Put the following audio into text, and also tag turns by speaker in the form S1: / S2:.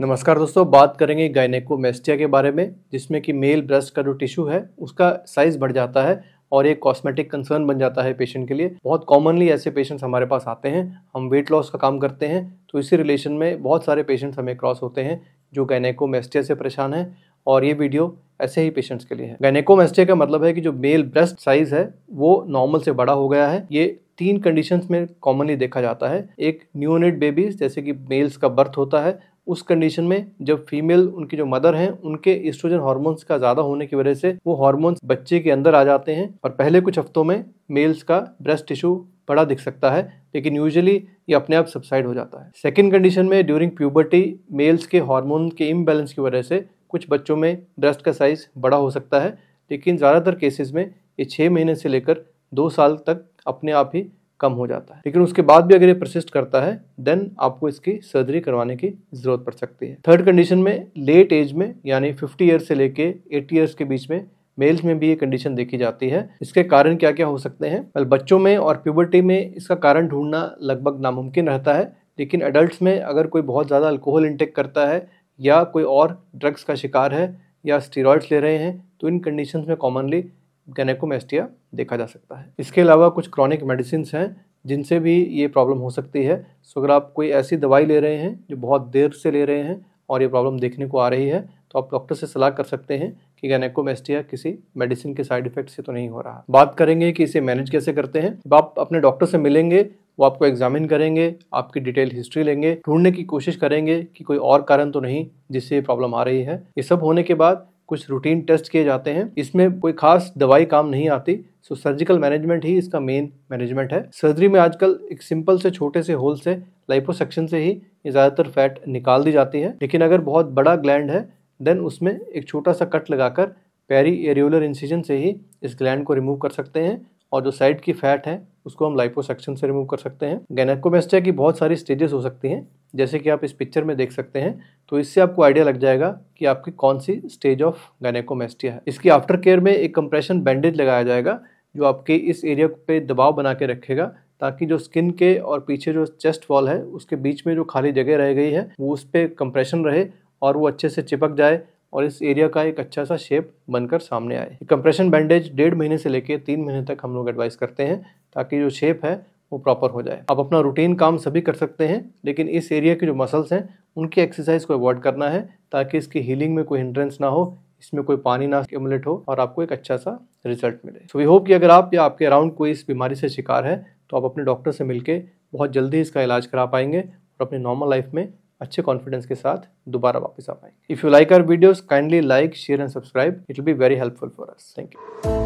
S1: नमस्कार दोस्तों बात करेंगे गायनेकोमेस्टिया के बारे में जिसमें कि मेल ब्रेस्ट का जो टिश्यू है उसका साइज बढ़ जाता है और एक कॉस्मेटिक कंसर्न बन जाता है पेशेंट के लिए बहुत कॉमनली ऐसे पेशेंट्स हमारे पास आते हैं हम वेट लॉस का काम करते हैं तो इसी रिलेशन में बहुत सारे पेशेंट्स हमें क्रॉस होते हैं जो गायनेकोमेस्टिया से परेशान हैं और ये वीडियो ऐसे ही पेशेंट्स के लिए है गायनेकोमेस्टिया का मतलब है कि जो मेल ब्रेस्ट साइज है वो नॉर्मल से बड़ा हो गया है ये तीन कंडीशंस में कॉमनली देखा जाता है एक न्यूनेट बेबीज जैसे कि मेल्स का बर्थ होता है उस कंडीशन में जब फीमेल उनकी जो मदर हैं उनके एस्ट्रोजन हार्मोन्स का ज़्यादा होने की वजह से वो हार्मोन्स बच्चे के अंदर आ जाते हैं और पहले कुछ हफ्तों में मेल्स का ब्रेस्ट टिश्यू बड़ा दिख सकता है लेकिन यूजुअली ये अपने आप सब्साइड हो जाता है सेकेंड कंडीशन में ड्यूरिंग प्यूबर्टी मेल्स के हार्मोन के इम्बैलेंस की वजह से कुछ बच्चों में ब्रेस्ट का साइज़ बड़ा हो सकता है लेकिन ज़्यादातर केसेस में ये छः महीने से लेकर दो साल तक अपने आप ही कम हो जाता है लेकिन उसके बाद भी अगर ये प्रसिस्ट करता है देन आपको इसकी सर्जरी करवाने की जरूरत पड़ सकती है थर्ड कंडीशन में लेट एज में यानी 50 ईयर्स से लेके 80 ईयर्स के बीच में मेल्स में भी ये कंडीशन देखी जाती है इसके कारण क्या क्या हो सकते हैं well, बच्चों में और प्यूबर्टी में इसका कारण ढूंढना लगभग नामुमकिन रहता है लेकिन एडल्ट्स में अगर कोई बहुत ज़्यादा अल्कोहल इंटेक करता है या कोई और ड्रग्स का शिकार है या स्टीरॉयड्स ले रहे हैं तो इन कंडीशन में कॉमनली गैनेकोमेस्टिया देखा जा सकता है इसके अलावा कुछ क्रॉनिक मेडिसिन हैं जिनसे भी ये प्रॉब्लम हो सकती है सो अगर आप कोई ऐसी दवाई ले रहे हैं जो बहुत देर से ले रहे हैं और ये प्रॉब्लम देखने को आ रही है तो आप डॉक्टर से सलाह कर सकते हैं कि गैनेकोमेस्टिया किसी मेडिसिन के साइड इफेक्ट से तो नहीं हो रहा बात करेंगे कि इसे मैनेज कैसे करते हैं जब आप अपने डॉक्टर से मिलेंगे वो आपको एग्जामिन करेंगे आपकी डिटेल हिस्ट्री लेंगे ढूंढने की कोशिश करेंगे कि कोई और कारण तो नहीं जिससे ये प्रॉब्लम आ रही है ये सब होने के बाद कुछ रूटीन टेस्ट किए जाते हैं इसमें कोई खास दवाई काम नहीं आती सो सर्जिकल मैनेजमेंट ही इसका मेन मैनेजमेंट है सर्जरी में आजकल एक सिंपल से छोटे से होल से लाइपोसेक्शन से ही ज़्यादातर फैट निकाल दी जाती है लेकिन अगर बहुत बड़ा ग्लैंड है देन उसमें एक छोटा सा कट लगाकर पैरी एरियोलर इंसिजन से ही इस ग्लैंड को रिमूव कर सकते हैं और जो साइड की फैट है उसको हम लाइपोसेक्शन से रिमूव कर सकते हैं गैनकोमेस्टिया की बहुत सारी स्टेजेस हो सकती हैं जैसे कि आप इस पिक्चर में देख सकते हैं तो इससे आपको आइडिया लग जाएगा कि आपकी कौन सी स्टेज ऑफ गायनेकोमेस्टिया है इसकी आफ्टर केयर में एक कंप्रेशन बैंडेज लगाया जाएगा जो आपके इस एरिया पे दबाव बना के रखेगा ताकि जो स्किन के और पीछे जो चेस्ट वॉल है उसके बीच में जो खाली जगह रह गई है वो उस पर कंप्रेशन रहे और वो अच्छे से चिपक जाए और इस एरिया का एक अच्छा सा शेप बनकर सामने आए कंप्रेशन बैंडेज डेढ़ महीने से लेकर तीन महीने तक हम लोग एडवाइस करते हैं ताकि जो शेप है वो प्रॉपर हो जाए आप अपना रूटीन काम सभी कर सकते हैं लेकिन इस एरिया के जो मसल्स हैं उनकी एक्सरसाइज को अवॉइड करना है ताकि इसकी हीलिंग में कोई हिंड्रेंस ना हो इसमें कोई पानी ना एमुलेट हो और आपको एक अच्छा सा रिजल्ट मिले सो वी होप कि अगर आप या आपके अराउंड कोई इस बीमारी से शिकार है तो आप अपने डॉक्टर से मिलकर बहुत जल्दी इसका इलाज करा पाएंगे और अपनी नॉर्मल लाइफ में अच्छे कॉन्फिडेंस के साथ दोबारा वापस आ पाएंगे if you like our videos kindly like share and subscribe it will be very helpful for us thank you